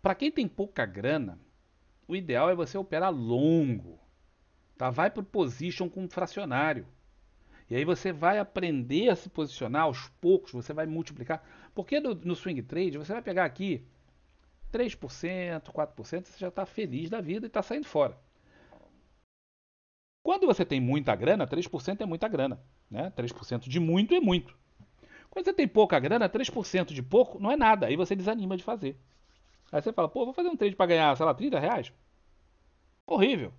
Para quem tem pouca grana, o ideal é você operar longo. Tá? Vai para o position com fracionário. E aí você vai aprender a se posicionar aos poucos, você vai multiplicar. Porque no, no swing trade você vai pegar aqui 3%, 4%, você já está feliz da vida e está saindo fora. Quando você tem muita grana, 3% é muita grana. Né? 3% de muito é muito. Quando você tem pouca grana, 3% de pouco não é nada. Aí você desanima de fazer. Aí você fala, pô, vou fazer um trade para ganhar, sei lá, 30 reais? Horrível.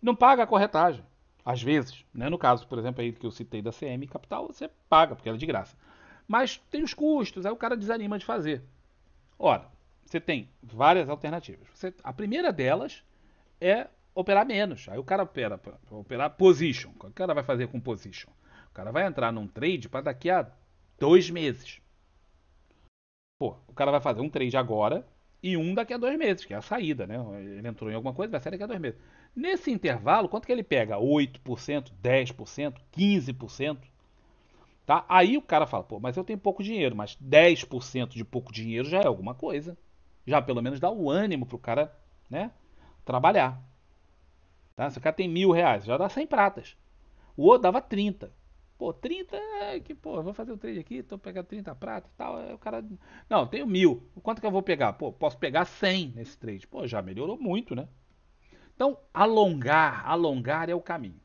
Não paga a corretagem. Às vezes, né? No caso, por exemplo, aí que eu citei da CM Capital, você paga, porque ela é de graça. Mas tem os custos, aí o cara desanima de fazer. Ora, você tem várias alternativas. Você, a primeira delas é operar menos. Aí o cara opera, operar position. O cara vai fazer com position? O cara vai entrar num trade para daqui a dois meses. Pô, o cara vai fazer um trade agora, e um daqui a dois meses, que é a saída, né? Ele entrou em alguma coisa, vai sair daqui a dois meses. Nesse intervalo, quanto que ele pega? 8%, 10%, 15%? Tá? Aí o cara fala, pô, mas eu tenho pouco dinheiro, mas 10% de pouco dinheiro já é alguma coisa. Já pelo menos dá o ânimo pro cara, né? Trabalhar. Tá? Se o cara tem mil reais, já dá 100 pratas. O outro dava 30. Pô, 30, é, que pô, eu vou fazer o um trade aqui, tô pegando 30 prata e tal. É, o cara, não, tenho mil. Quanto que eu vou pegar? Pô, posso pegar 100 nesse trade. Pô, já melhorou muito, né? Então, alongar, alongar é o caminho.